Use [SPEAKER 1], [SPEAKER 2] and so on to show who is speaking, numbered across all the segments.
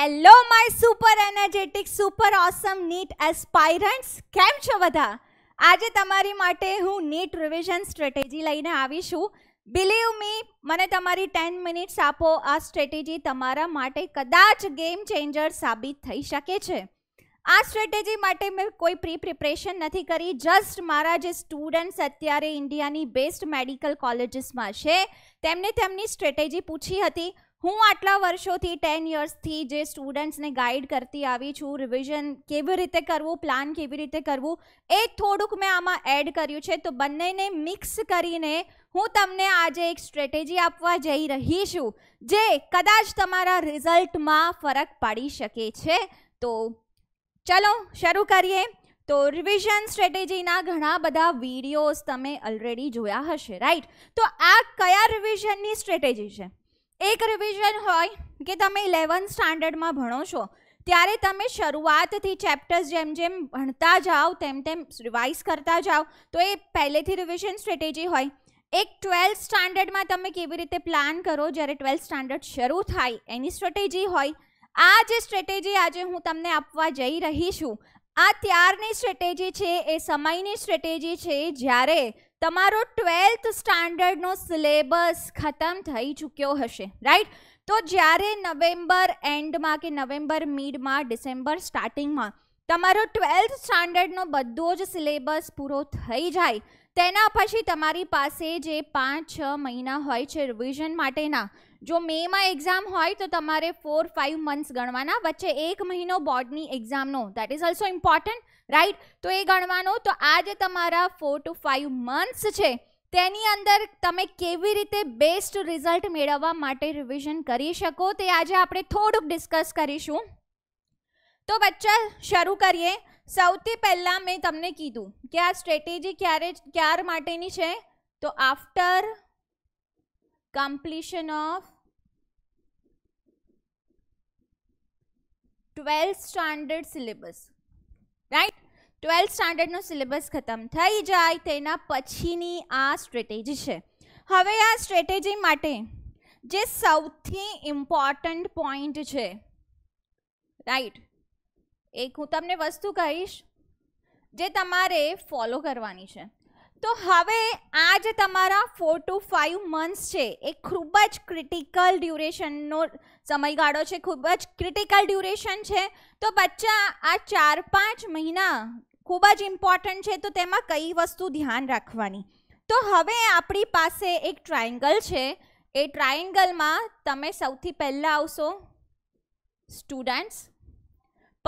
[SPEAKER 1] hello my super energetic super awesome NEET aspirants કેમ છો બધા આજે તમારી માટે હું નીટ રિવિઝન સ્ટ્રેટેજી લઈને આવી છું બિલીવ મી મને તમારી ટેન મિનિટ્સ આપો આ સ્ટ્રેટેજી તમારા માટે કદાચ ગેમ ચેન્જર સાબિત થઈ શકે છે આ સ્ટ્રેટેજી માટે મેં કોઈ પ્રી પ્રિપરેશન નથી કરી જસ્ટ મારા જે સ્ટુડન્ટ્સ અત્યારે ઇન્ડિયાની બેસ્ટ મેડિકલ કોલેજીસમાં છે તેમને તેમની સ્ટ્રેટેજી પૂછી હતી હું આટલા વર્ષોથી ટેન યર્સથી જે સ્ટુડન્ટ્સને ગાઈડ કરતી આવી છું રિવિઝન કેવી રીતે કરવું પ્લાન કેવી રીતે કરવું એ થોડુંક મેં આમાં એડ કર્યું છે તો બંનેને મિક્સ કરીને હું તમને આજે એક સ્ટ્રેટેજી આપવા જઈ રહી છું જે કદાચ તમારા રિઝલ્ટમાં ફરક પાડી શકે છે તો ચલો શરૂ કરીએ તો રિવિઝન સ્ટ્રેટેજીના ઘણા બધા વિડીયોઝ તમે ઓલરેડી જોયા હશે રાઈટ તો આ કયા રિવિઝનની સ્ટ્રેટેજી છે એક રિવિઝન હોય કે તમે ઇલેવન સ્ટાન્ડર્ડમાં ભણો છો ત્યારે તમે શરૂઆતથી ચેપ્ટર્સ જેમ જેમ ભણતા જાઓ તેમ તેમ રિવાઇઝ કરતા જાઓ તો એ પહેલેથી રિવિઝન સ્ટ્રેટેજી હોય એક ટ્વેલ્થ સ્ટાન્ડર્ડમાં તમે કેવી રીતે પ્લાન કરો જ્યારે ટ્વેલ્થ સ્ટાન્ડર્ડ શરૂ થાય એની સ્ટ્રેટેજી હોય આ જે સ્ટ્રેટેજી આજે હું તમને આપવા જઈ રહી છું આ ત્યારની સ્ટ્રેટેજી છે એ સમયની સ્ટ્રેટેજી છે જ્યારે તમારો ટ્વેલ્થ સ્ટાન્ડર્ડનો સિલેબસ ખતમ થઈ ચૂક્યો હશે રાઈટ તો જ્યારે નવેમ્બર એન્ડમાં કે નવેમ્બર મિડમાં ડિસેમ્બર સ્ટાર્ટિંગમાં તમારો ટ્વેલ્થ સ્ટાન્ડર્ડનો બધો જ સિલેબસ પૂરો થઈ જાય તેના પછી તમારી પાસે જે પાંચ છ મહિના હોય છે રિવિઝન માટેના જો મેમાં એક્ઝામ હોય તો તમારે ફોર ફાઇવ મંથ્સ ગણવાના વચ્ચે એક મહિનો બોર્ડની એક્ઝામનો that is also important right તો એ ગણવાનો તો આ જે તમારા ફોર ટુ ફાઇવ મંથ્સ છે તેની અંદર તમે કેવી રીતે બેસ્ટ રિઝલ્ટ મેળવવા માટે રિવિઝન કરી શકો તે આજે આપણે થોડુંક ડિસ્કસ કરીશું તો બચ્ચા શરૂ કરીએ સૌથી પહેલાં મેં તમને કીધું કે આ સ્ટ્રેટેજી ક્યારે ક્યાર માટેની છે તો after completion of twelfth standard syllabus right twelfth સ્ટાન્ડર્ડનો સિલેબસ ખતમ થઈ જાય તેના પછીની આ સ્ટ્રેટેજી છે હવે આ સ્ટ્રેટેજી માટે જે સૌથી ઇમ્પોર્ટન્ટ પોઈન્ટ છે રાઈટ એક હું તમને વસ્તુ કહીશ જે તમારે ફોલો કરવાની છે તો હવે આ જે તમારા ફોર ટુ ફાઇવ મંથ્સ છે એ ખૂબ જ ક્રિટિકલ ડ્યુરેશનનો સમયગાળો છે ખૂબ જ ક્રિટિકલ ડ્યુરેશન છે તો બચ્ચા આ ચાર પાંચ મહિના ખૂબ જ ઇમ્પોર્ટન્ટ છે તો તેમાં કઈ વસ્તુ ધ્યાન રાખવાની તો હવે આપણી પાસે એક ટ્રાયેંગલ છે એ ટ્રાયેંગલમાં તમે સૌથી પહેલાં આવશો સ્ટુડન્ટ્સ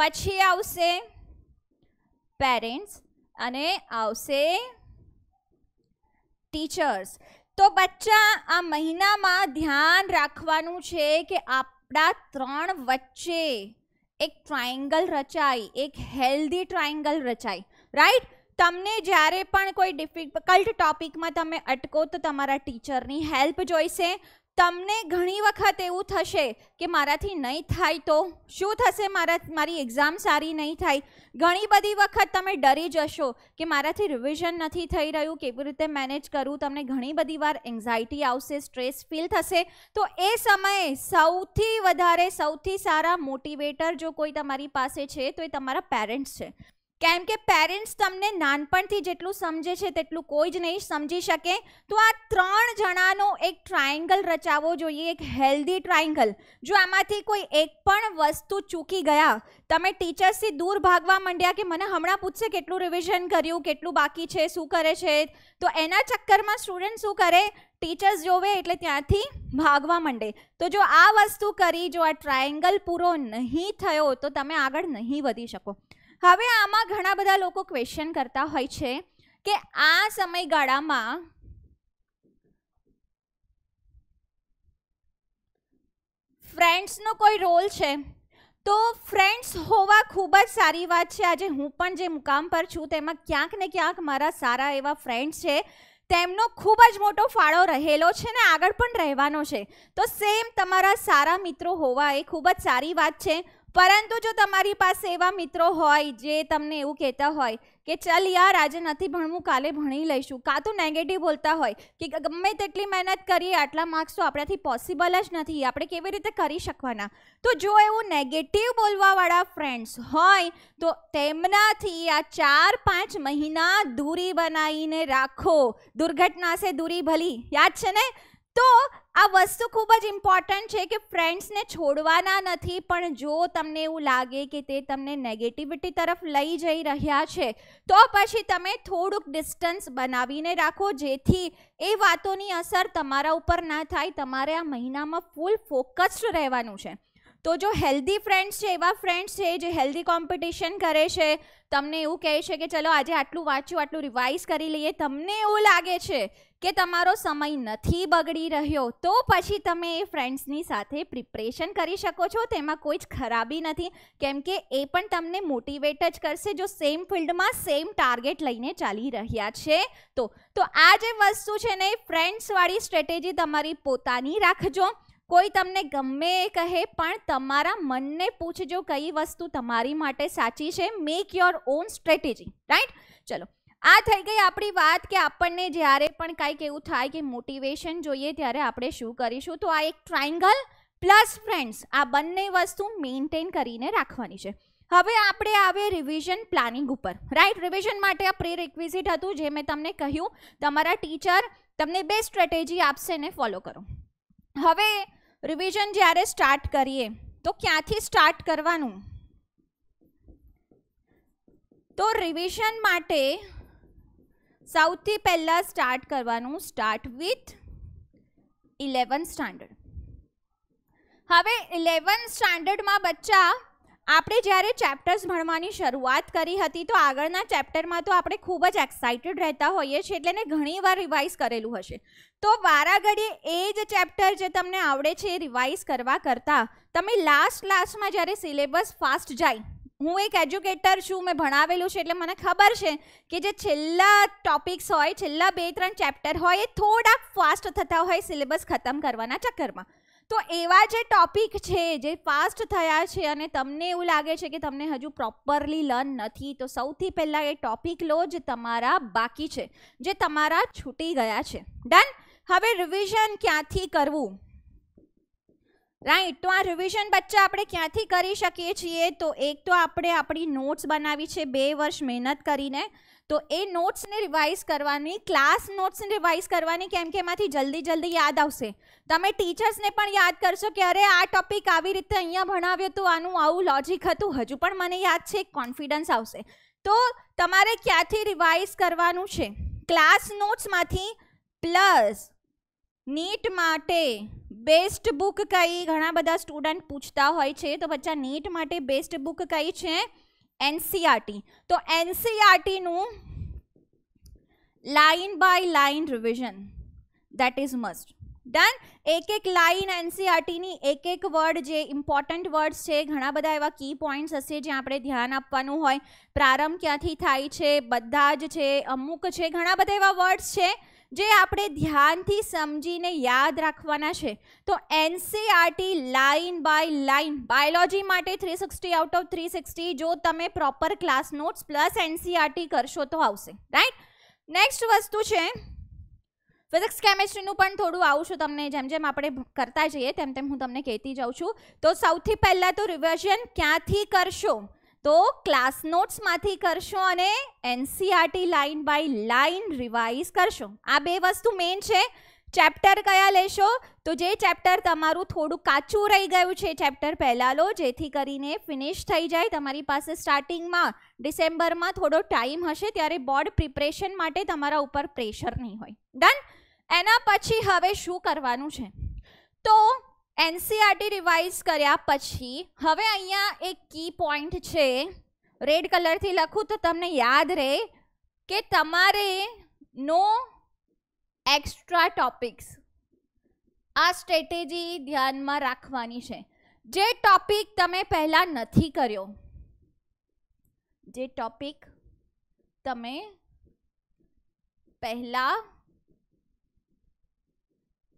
[SPEAKER 1] પછી આવશે પેરેન્ટ્સ અને આવશે ટીચર્સ તો બચ્ચા આ મહિનામાં ધ્યાન રાખવાનું છે કે આપણા ત્રણ વચ્ચે એક ટ્રાયેંગલ રચાય એક હેલ્ધી ટ્રાયેંગલ રચાય રાઈટ તમને જ્યારે પણ કોઈ ડિફિકલ્ટ ટોપિકમાં તમે અટકો તો તમારા ટીચરની હેલ્પ જોઈશે તમને ઘણી વખત એવું થશે કે મારાથી નહીં થાય તો શું થશે મારા મારી એક્ઝામ સારી નહીં થાય ઘણી બધી વખત તમે ડરી જશો કે મારાથી રિવિઝન નથી થઈ રહ્યું કેવી રીતે મેનેજ કરવું તમને ઘણી બધી વાર એન્ઝાયટી આવશે સ્ટ્રેસ ફીલ થશે તો એ સમયે સૌથી વધારે સૌથી સારા મોટિવેટર જો કોઈ તમારી પાસે છે તો એ તમારા પેરેન્ટ્સ છે કેમ કે પેરેન્ટ્સ તમને નાનપણથી જેટલું સમજે છે તેટલું કોઈ જ નહીં સમજી શકે તો આ ત્રણ જણાનો એક ટ્રાયેંગલ રચાવો જોઈએ એક હેલ્ધી ટ્રાયેંગલ જો આમાંથી કોઈ એક પણ વસ્તુ ચૂકી ગયા તમે ટીચર્સથી દૂર ભાગવા માંડ્યા કે મને હમણાં પૂછશે કેટલું રિવિઝન કર્યું કેટલું બાકી છે શું કરે છે તો એના ચક્કરમાં સ્ટુડન્ટ શું કરે ટીચર્સ જોવે એટલે ત્યાંથી ભાગવા માંડે તો જો આ વસ્તુ કરી જો આ ટ્રાયેંગલ પૂરો નહીં થયો તો તમે આગળ નહીં વધી શકો હવે આમાં ઘણા બધા લોકો ક્વેશ્ચન કરતા હોય છે કે આ સમયગાળામાં ફ્રેન્ડ્સનો કોઈ રોલ છે તો ફ્રેન્ડ્સ હોવા ખૂબ જ સારી વાત છે આજે હું પણ જે મુકામ પર છું તેમાં ક્યાંક ને ક્યાંક મારા સારા એવા ફ્રેન્ડ્સ છે તેમનો ખૂબ જ મોટો ફાળો રહેલો છે ને આગળ પણ રહેવાનો છે તો સેમ તમારા સારા મિત્રો હોવા એ ખૂબ જ સારી વાત છે પરંતુ જો તમારી પાસે એવા મિત્રો હોય જે તમને એવું કહેતા હોય કે ચાલ યાર આજે નથી ભણવું કાલે ભણી લઈશું કાં તો નેગેટિવ બોલતા હોય કે ગમે તેટલી મહેનત કરીએ આટલા માર્ક્સ તો આપણાથી પોસિબલ જ નથી આપણે કેવી રીતે કરી શકવાના તો જો એવું નેગેટિવ બોલવાવાળા ફ્રેન્ડ્સ હોય તો તેમનાથી આ ચાર પાંચ મહિના દૂરી બનાવીને રાખો દુર્ઘટના છે દૂરી ભલી યાદ છે ને તો આ વસ્તુ ખૂબ જ ઇમ્પોર્ટન્ટ છે કે ફ્રેન્ડ્સને છોડવાના નથી પણ જો તમને એવું લાગે કે તે તમને નેગેટિવિટી તરફ લઈ જઈ રહ્યા છે તો પછી તમે થોડુંક ડિસ્ટન્સ બનાવીને રાખો જેથી એ વાતોની અસર તમારા ઉપર ના થાય તમારે આ મહિનામાં ફૂલ ફોકસ્ડ રહેવાનું છે તો જો હેલ્ધી ફ્રેન્ડ્સ છે એવા ફ્રેન્ડ્સ છે જે હેલ્ધી કોમ્પિટિશન કરે છે તમને એવું કહે છે કે ચલો આજે આટલું વાંચ્યું આટલું રિવાઇઝ કરી લઈએ તમને એવું લાગે છે કે તમારો સમય નથી બગડી રહ્યો તો પછી તમે એ ફ્રેન્ડ્સની સાથે પ્રિપરેશન કરી શકો છો તેમાં કોઈ જ ખરાબી નથી કેમ કે એ પણ તમને મોટિવેટ જ કરશે જો સેમ ફિલ્ડમાં સેમ ટાર્ગેટ લઈને ચાલી રહ્યા છે તો તો આ જે વસ્તુ છે ને ફ્રેન્ડ્સવાળી સ્ટ્રેટેજી તમારી પોતાની રાખજો કોઈ તમને ગમે એ કહે પણ તમારા મનને પૂછજો કઈ વસ્તુ તમારી માટે સાચી છે make your own strategy right ચલો આ થઈ ગઈ આપણી વાત કે આપણને જ્યારે પણ કાંઈક એવું થાય કે મોટિવેશન જોઈએ ત્યારે આપણે શું કરીશું તો આ એક ટ્રાયંગલ પ્લસ ફ્રેન્ડ્સ આ બંને વસ્તુ મેન્ટેન કરીને રાખવાની છે હવે આપણે આવે રિવિઝન પ્લાનિંગ ઉપર રાઈટ રિવિઝન માટે આ પ્રી હતું જે મેં તમને કહ્યું તમારા ટીચર તમને બે સ્ટ્રેટેજી આપશે ને ફોલો કરો હવે રિવિઝન જ્યારે સ્ટાર્ટ કરીએ તો ક્યાંથી સ્ટાર્ટ કરવાનું તો રિવિઝન માટે સૌથી પહેલાં સ્ટાર્ટ કરવાનું સ્ટાર્ટ વિથ ઇલેવન સ્ટાન્ડર્ડ હવે ઇલેવન સ્ટાન્ડર્ડમાં બચ્ચા આપણે જ્યારે ચેપ્ટર્સ ભણવાની શરૂઆત કરી હતી તો આગળના ચેપ્ટરમાં તો આપણે ખૂબ જ એક્સાઇટેડ રહેતા હોઈએ છીએ એટલે એને ઘણીવાર રિવાઇઝ કરેલું હશે તો વારાઘડીએ એ જ ચેપ્ટર જે તમને આવડે છે એ રિવાઇઝ કરવા કરતાં તમે લાસ્ટ લાસ્ટમાં જ્યારે સિલેબસ ફાસ્ટ જાય હું એક એજ્યુકેટર છું મેં ભણાવેલું છે એટલે મને ખબર છે કે જે છેલ્લા ટોપિક્સ હોય છેલ્લા બે ત્રણ ચેપ્ટર હોય એ થોડાક ફાસ્ટ થતા હોય સિલેબસ ખતમ કરવાના ચક્કરમાં તો એવા જે ટોપિક છે જે ફાસ્ટ થયા છે અને તમને એવું લાગે છે કે તમને હજુ પ્રોપરલી લર્ન નથી તો સૌથી પહેલાં એ ટોપિક લો જે તમારા બાકી છે જે તમારા છૂટી ગયા છે ડન હવે રિવિઝન ક્યાંથી કરવું રાઈટ તો આ રિવિઝન બચ્ચા આપણે ક્યાંથી કરી શકીએ છીએ તો એક તો આપણે આપણી નોટ્સ બનાવી છે બે વર્ષ મહેનત કરીને તો એ નોટ્સને રિવાઇઝ કરવાની ક્લાસ નોટ્સને રિવાઇઝ કરવાની કેમ કે એમાંથી જલ્દી જલ્દી યાદ આવશે તમે ટીચર્સને પણ યાદ કરશો કે અરે આ ટોપિક આવી રીતે અહીંયા ભણાવ્યું હતું આનું આવું લોજિક હતું હજુ પણ મને યાદ છે કોન્ફિડન્સ આવશે તો તમારે ક્યાંથી રિવાઇઝ કરવાનું છે ક્લાસ નોટ્સમાંથી પ્લસ નીટ માટે બેસ્ટ બુક કઈ ઘણા બધા સ્ટુડન્ટ પૂછતા હોય છે તો બચ્ચા નીટ માટે બેસ્ટ બુક કઈ છે એનસીઆરટી e તો એનસીઆરટીનું line by line revision that is must done એક એક લાઇન એનસીઆરટીની e એક એક વર્ડ જે ઇમ્પોર્ટન્ટ વર્ડ્સ છે ઘણા બધા એવા કી પોઈન્ટ્સ હશે જે આપણે ધ્યાન આપવાનું હોય પ્રારંભ ક્યાંથી થાય છે બધા જ છે અમુક છે ઘણા બધા એવા વર્ડ્સ છે જે આપણે ધ્યાનથી સમજીને યાદ રાખવાના છે તો NCERT line by line biology માટે three sixty out of three sixty જો તમે proper class notes plus NCERT કરશો તો આવશે રાઈટ નેક્સ્ટ વસ્તુ છે ફિઝિક્સ કેમેસ્ટ્રીનું પણ થોડું આવું તમને જેમ જેમ આપણે કરતા જઈએ તેમ તેમ હું તમને કહેતી જાઉં છું તો સૌથી પહેલાં તો રિવિઝન ક્યાંથી કરશો તો ક્લાસ નોટ્સમાંથી કરશો અને NCERT line by line revise કરશો આ બે વસ્તુ મેઇન છે ચેપ્ટર કયા લેશો તો જે ચેપ્ટર તમારું થોડું કાચું રહી ગયું છે ચેપ્ટર પહેલાં લો જેથી કરીને ફિનિશ થઈ જાય તમારી પાસે સ્ટાર્ટિંગમાં ડિસેમ્બરમાં થોડો ટાઈમ હશે ત્યારે બોર્ડ પ્રિપરેશન માટે તમારા ઉપર પ્રેશર નહીં હોય ડન એના પછી હવે શું કરવાનું છે તો એનસીઆરટી રિવાઇઝ e કર્યા પછી હવે અહીંયા એક કી પોઈન્ટ છે રેડ કલરથી લખું તો તમને યાદ રહે કે તમારે નો એક્સ્ટ્રા ટોપિક્સ આ સ્ટ્રેટેજી ધ્યાનમાં રાખવાની છે જે ટોપિક તમે પહેલાં નથી કર્યો જે ટોપિક તમે પહેલાં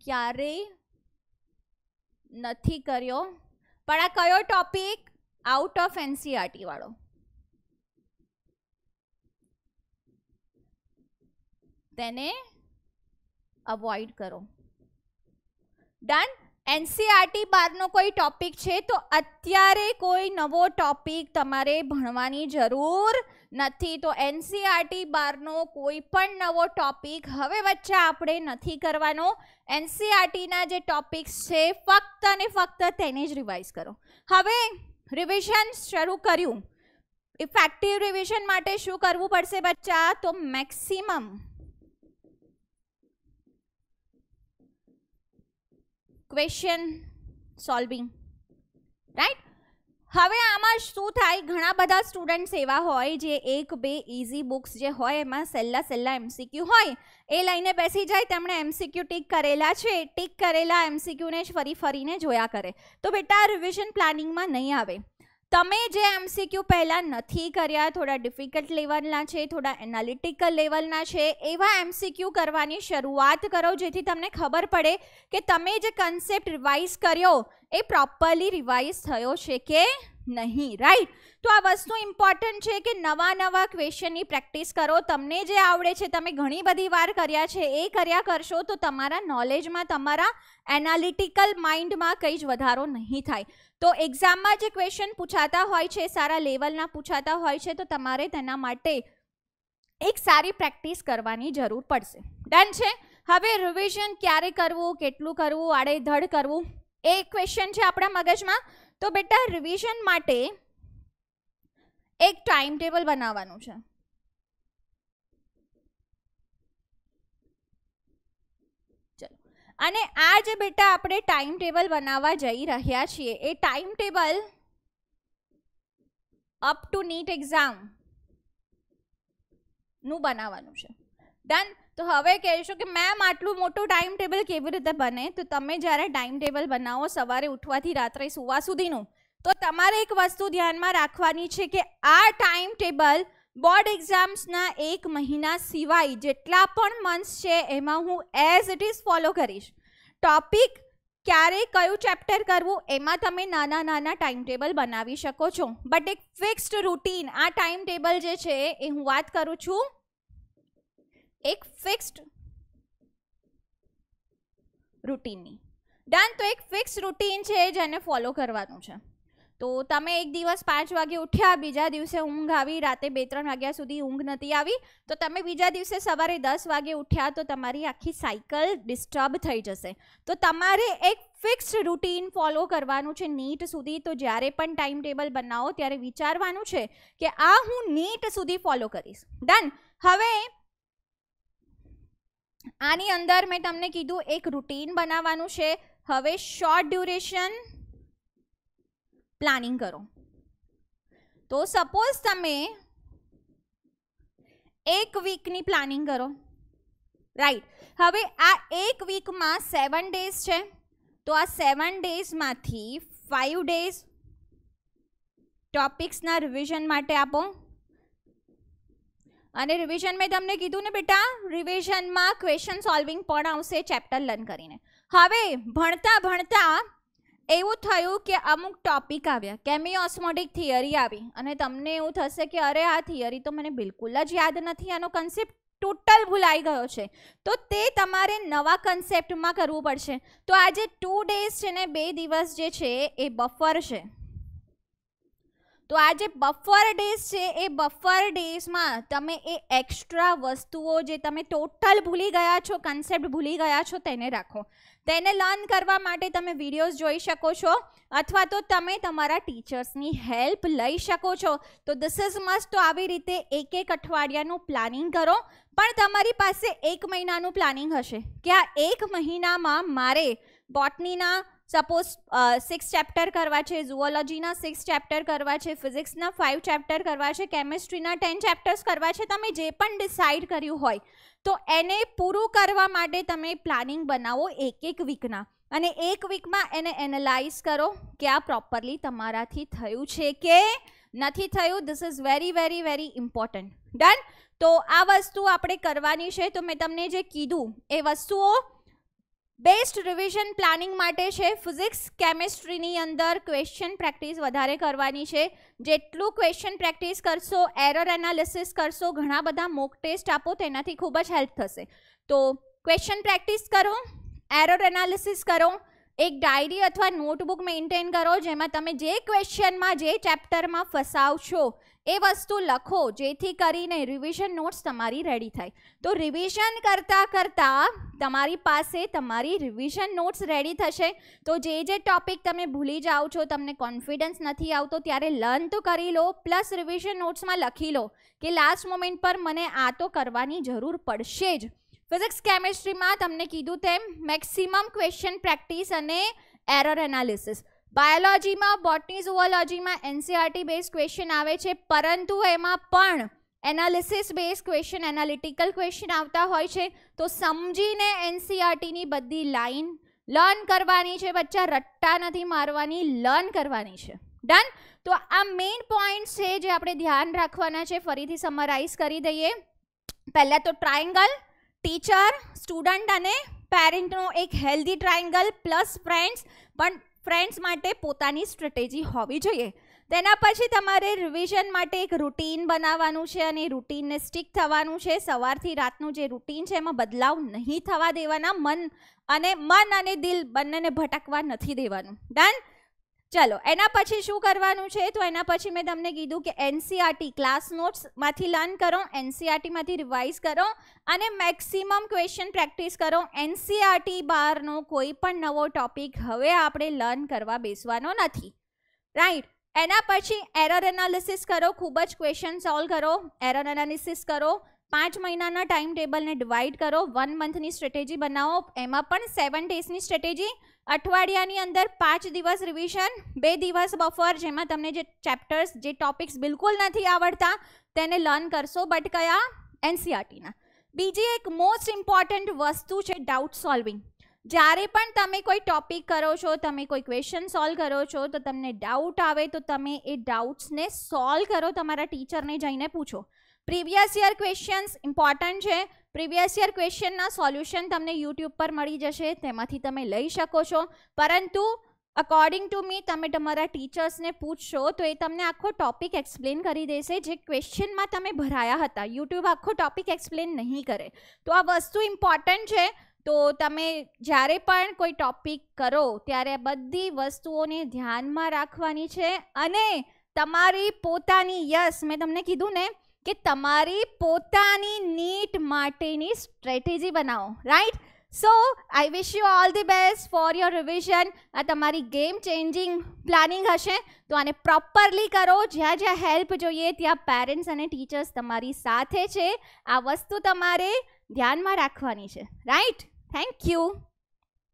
[SPEAKER 1] ક્યારેય નથી કર્યો પણ આ કયો ટોપિક આઉટ ઓફ એનસીઆરટી વાળો તેને અવોઇડ કરો ડન એનસીઆરટી e બારનો કોઈ ટોપિક છે તો અત્યારે કોઈ નવો ટોપિક તમારે ભણવાની જરૂર નથી તો એનસીઆરટી e બારનો કોઈ પણ નવો ટોપિક હવે વચ્ચે આપણે નથી કરવાનો એનસીઆરટીના e જે ટોપિક્સ છે ફક્ત અને ફક્ત તેને જ રિવાઇઝ કરો હવે રિવિઝન શરૂ કર્યું ઇફેક્ટિવ રિવિઝન માટે શું કરવું પડશે બચ્ચા તો મેક્સિમમ ક્વેશ્ચન સોલ્વિંગ રાઈટ હવે આમાં શું થાય ઘણા બધા સ્ટુડન્ટ્સ એવા હોય જે એક બે ઇઝી બુક્સ જે હોય એમાં સહેલા સહેલા એમસીક્યુ હોય એ લઈને બેસી જાય તેમણે એમસીક્યુ ટીક કરેલા છે ટીક કરેલા એમસીક્યુને જ ફરી ફરીને જોયા કરે તો બેટા રિવિઝન પ્લાનિંગમાં નહીં આવે તમે જે એમસીક્યુ પહેલાં નથી કર્યા થોડા ડિફિકલ્ટ લેવલના છે થોડા એનાલિટિકલ લેવલના છે એવા એમસીક્યુ કરવાની શરૂઆત કરો જેથી તમને ખબર પડે કે તમે જે કન્સેપ્ટ રિવાઇઝ કર્યો એ પ્રોપરલી રિવાઇઝ થયો છે કે નહીં રાઈટ તો આ વસ્તુ ઇમ્પોર્ટન્ટ છે કે નવા નવા ક્વેશ્ચનની પ્રેક્ટિસ કરો તમને જે આવડે છે તમે ઘણી બધી વાર કર્યા છે એ કર્યા કરશો તો તમારા નોલેજમાં તમારા એનાલિટિકલ માઇન્ડમાં કંઈ જ વધારો નહીં થાય તો એક્ઝામમાં જે ક્વેશ્ચન પૂછાતા હોય છે સારા લેવલના પૂછાતા હોય છે તો તમારે તેના માટે એક સારી પ્રેક્ટિસ કરવાની જરૂર પડશે ડન છે હવે રિવિઝન ક્યારે કરવું કેટલું કરવું આડેધડ કરવું એ ક્વેશ્ચન છે આપણા મગજમાં તો બેટા રિવિઝન માટે એક ટાઈમ ટેબલ બનાવવાનું છે અને આ જે બેટા આપણે ટાઈમ ટેબલ બનાવવા જઈ રહ્યા છીએ એ time table up to NEET exam નું બનાવવાનું છે ડન તો હવે કહેશો કે મેમ આટલું મોટું ટાઈમ ટેબલ કેવી રીતે બને તો તમે જ્યારે ટાઈમ ટેબલ બનાવો સવારે ઉઠવાથી રાત્રે સુવા સુધીનું તો તમારે એક વસ્તુ ધ્યાનમાં રાખવાની છે કે આ ટાઈમ ટેબલ બોર્ડ એક્ઝામ્સના એક મહિના સિવાય જેટલા પણ મંથ્સ છે એમાં હું એઝ ઇટ ઇઝ ફોલો કરીશ ટોપિક ક્યારે કયું ચેપ્ટર કરવું એમાં તમે નાના નાના ટાઈમ ટેબલ બનાવી શકો છો બટ એક ફિક્સ્ડ રૂટીન આ ટાઈમ ટેબલ જે છે એ હું વાત કરું છું એક ફિક્સ્ડ રૂટીનની ડન તો એક ફિક્સ રૂટીન છે જેને ફોલો કરવાનું છે તો તમે એક દિવસ પાંચ વાગે ઉઠ્યા બીજા દિવસે ઊંઘ આવી રાતે બે ત્રણ વાગ્યા સુધી ઊંઘ નથી આવી તો તમે બીજા દિવસે સવારે દસ વાગે ઉઠ્યા તો તમારી આખી સાયકલ ડિસ્ટર્બ થઈ જશે તો તમારે એક ફિક્સ રૂટીન ફોલો કરવાનું છે નીટ સુધી તો જ્યારે પણ ટાઈમ ટેબલ બનાવો ત્યારે વિચારવાનું છે કે આ હું નીટ સુધી ફોલો કરીશ ડન હવે આની અંદર મેં તમને કીધું એક રૂટીન બનાવવાનું છે હવે શોર્ટ ડ્યુરેશન પ્લાનિંગ કરો તો સપોઝ તમે એક વીકની પ્લાનિંગ કરો રાઈટ હવે આ એક વીકમાં સેવન ડેઝ છે તો આ સેવન ડેઝમાંથી ફાઇવ ડેઝ ટોપિક્સના રિવિઝન માટે આપો અને રિવિઝન મેં તમને કીધું ને બેટા રિવિઝનમાં ક્વેશ્ચન સોલ્વિંગ પણ આવશે ચેપ્ટર લર્ન કરીને હવે ભણતા ભણતા એવું થયું કે અમુક ટોપિક આવ્યા કેમી ઓસ્મોટિક થિયરી આવી અને તમને એવું થશે કે અરે આ થિયરી તો મને બિલકુલ જ યાદ નથી આનો કન્સેપ્ટ ટોટલ ભૂલાઈ ગયો છે તો તે તમારે નવા કન્સેપ્ટમાં કરવું પડશે તો આજે ટુ ડેઝ છે ને બે દિવસ જે છે એ બફર છે તો આ જે બફર ડેઝ છે એ બફર ડેઝમાં તમે એ એક્સ્ટ્રા વસ્તુઓ જે તમે ટોટલ ભૂલી ગયા છો કન્સેપ્ટ ભૂલી ગયા છો તેને રાખો તેને લર્ન કરવા માટે તમે વિડીયોઝ જોઈ શકો છો અથવા તો તમે તમારા ટીચર્સની હેલ્પ લઈ શકો છો તો ધીસ ઇઝ મસ્ટ તો આવી રીતે એક એક અઠવાડિયાનું પ્લાનિંગ કરો પણ તમારી પાસે એક મહિનાનું પ્લાનિંગ હશે કે આ એક મહિનામાં મારે બોટનીના સપોઝ સિક્સ ચેપ્ટર કરવા છે ઝુઓલોજીના સિક્સ ચેપ્ટર કરવા છે ફિઝિક્સના ફાઇવ ચેપ્ટર કરવા છે કેમેસ્ટ્રીના ટેન ચેપ્ટર્સ કરવા છે તમે જે પણ ડિસાઇડ કર્યું હોય તો એને પૂરું કરવા માટે તમે પ્લાનિંગ બનાવો એક એક વીકના અને એક વીકમાં એને એનાલાઇઝ કરો કે આ પ્રોપરલી તમારાથી થયું છે કે નથી થયું this is very very very important done તો આ વસ્તુ આપણે કરવાની છે તો મેં તમને જે કીધું એ વસ્તુઓ બેસ્ટ રિવિઝન પ્લાનિંગ માટે છે ફિઝિક્સ કેમેસ્ટ્રીની અંદર ક્વેશ્ચન પ્રેક્ટિસ વધારે કરવાની છે જેટલું ક્વેશ્ચન પ્રેક્ટિસ કરશો એરર એનાલિસિસ કરશો ઘણા બધા મોક ટેસ્ટ આપો તેનાથી ખૂબ જ હેલ્પ થશે તો ક્વેશ્ચન પ્રેક્ટિસ કરો એરર એનાલિસિસ કરો એક ડાયરી અથવા નોટબુક મેન્ટેન કરો જેમાં તમે જે ક્વેશ્ચનમાં જે ચેપ્ટરમાં ફસાવ છો એ વસ્તુ લખો જેથી કરીને રિવિઝન નોટ્સ તમારી રેડી થાય તો રિવિઝન કરતાં કરતાં તમારી પાસે તમારી રિવિઝન નોટ્સ રેડી થશે તો જે જે ટોપિક તમે ભૂલી જાઓ છો તમને કોન્ફિડન્સ નથી આવતો ત્યારે લર્ન તો કરી લો પ્લસ રિવિઝન નોટ્સમાં લખી લો કે લાસ્ટ મોમેન્ટ પર મને આ તો કરવાની જરૂર પડશે જ ફિઝિક્સ કેમેસ્ટ્રીમાં તમને કીધું તેમ મેક્સિમમ ક્વેશ્ચન પ્રેક્ટિસ અને એરર એનાલિસિસ બાયોલોજીમાં બોટની ઝુઓલોજીમાં એનસીઆરટી બેઝ ક્વેશ્ચન આવે છે પરંતુ એમાં પણ analysis base question analytical question આવતા હોય છે તો સમજીને એનસીઆરટીની બધી લાઈન લર્ન કરવાની છે બચ્ચા રટ્ટા નથી મારવાની લર્ન કરવાની છે ડન તો આ મેઇન પોઈન્ટ્સ છે જે આપણે ધ્યાન રાખવાના છે ફરીથી સમરાઈઝ કરી દઈએ પહેલાં તો ટ્રાયંગલ ટીચર સ્ટુડન્ટ અને પેરેન્ટનો એક હેલ્ધી ટ્રાયંગલ પ્લસ ફ્રેન્ડ્સ પણ ફ્રેન્ડ્સ માટે પોતાની સ્ટ્રેટેજી હોવી જોઈએ તેના પછી તમારે રિવિઝન માટે એક રૂટીન બનાવવાનું છે અને રૂટીનને સ્ટિક થવાનું છે સવારથી રાતનું જે રૂટીન છે એમાં બદલાવ નહીં થવા દેવાના મન અને મન અને દિલ બંનેને ભટકવા નથી દેવાનું ડન ચલો એના પછી શું કરવાનું છે તો એના પછી મેં તમને કીધું કે એનસીઆરટી ક્લાસ નોટ્સમાંથી લર્ન કરો એનસીઆરટીમાંથી e રિવાઇઝ કરો અને મેક્સિમમ ક્વેશ્ચન પ્રેક્ટિસ કરો એનસીઆરટી e બહારનો કોઈ પણ નવો ટોપિક હવે આપણે લર્ન કરવા બેસવાનો નથી રાઈટ એના પછી એરર એનાલિસિસ કરો ખૂબ જ ક્વેશ્ચન સોલ્વ કરો એરર એનાલિસિસ કરો પાંચ મહિનાના ટાઈમ ટેબલને ડિવાઈડ કરો વન મંથની સ્ટ્રેટેજી બનાવો એમાં પણ સેવન ડેઝની સ્ટ્રેટેજી અઠવાડિયાની અંદર પાંચ દિવસ રિવિઝન બે દિવસ બફર જેમાં તમને જે ચેપ્ટર્સ જે ટોપિક્સ બિલકુલ નથી આવડતા તેને લર્ન કરશો બટ કયા એનસીઆરટીના e બીજી એક મોસ્ટ ઇમ્પોર્ટન્ટ વસ્તુ છે ડાઉટ સોલ્વિંગ જ્યારે પણ તમે કોઈ ટોપિક કરો છો તમે કોઈ ક્વેશ્ચન સોલ્વ કરો છો તો તમને ડાઉટ આવે તો તમે એ ડાઉટ્સને સોલ્વ કરો તમારા ટીચરને જઈને પૂછો પ્રીવિયસ યર ક્વેશ્ચન્સ ઇમ્પોર્ટન્ટ છે પ્રીવિયસ યર ક્વેશ્ચનના સોલ્યુશન તમને યુટ્યુબ પર મળી જશે તેમાંથી તમે લઈ શકો છો પરંતુ અકોર્ડિંગ ટુ મી તમે તમારા ટીચર્સને પૂછશો તો એ તમને આખો ટોપિક એક્સપ્લેન કરી દેશે જે ક્વેશ્ચનમાં તમે ભરાયા હતા યુટ્યુબ આખો ટોપિક એક્સપ્લેન નહીં કરે તો આ વસ્તુ ઇમ્પોર્ટન્ટ છે તો તમે જ્યારે પણ કોઈ ટોપિક કરો ત્યારે બધી વસ્તુઓને ધ્યાનમાં રાખવાની છે અને તમારી પોતાની યસ મેં તમને કીધું ને કે તમારી પોતાની નીટ માટેની સ્ટ્રેટેજી બનાવો right so I wish you all the best for your revision આ તમારી ગેમ ચેન્જિંગ પ્લાનિંગ હશે તો આને પ્રોપરલી કરો જ્યાં જ્યાં હેલ્પ જોઈએ ત્યાં પેરેન્ટ્સ અને ટીચર્સ તમારી સાથે છે આ વસ્તુ તમારે ધ્યાનમાં રાખવાની છે રાઈટ થેન્ક યુ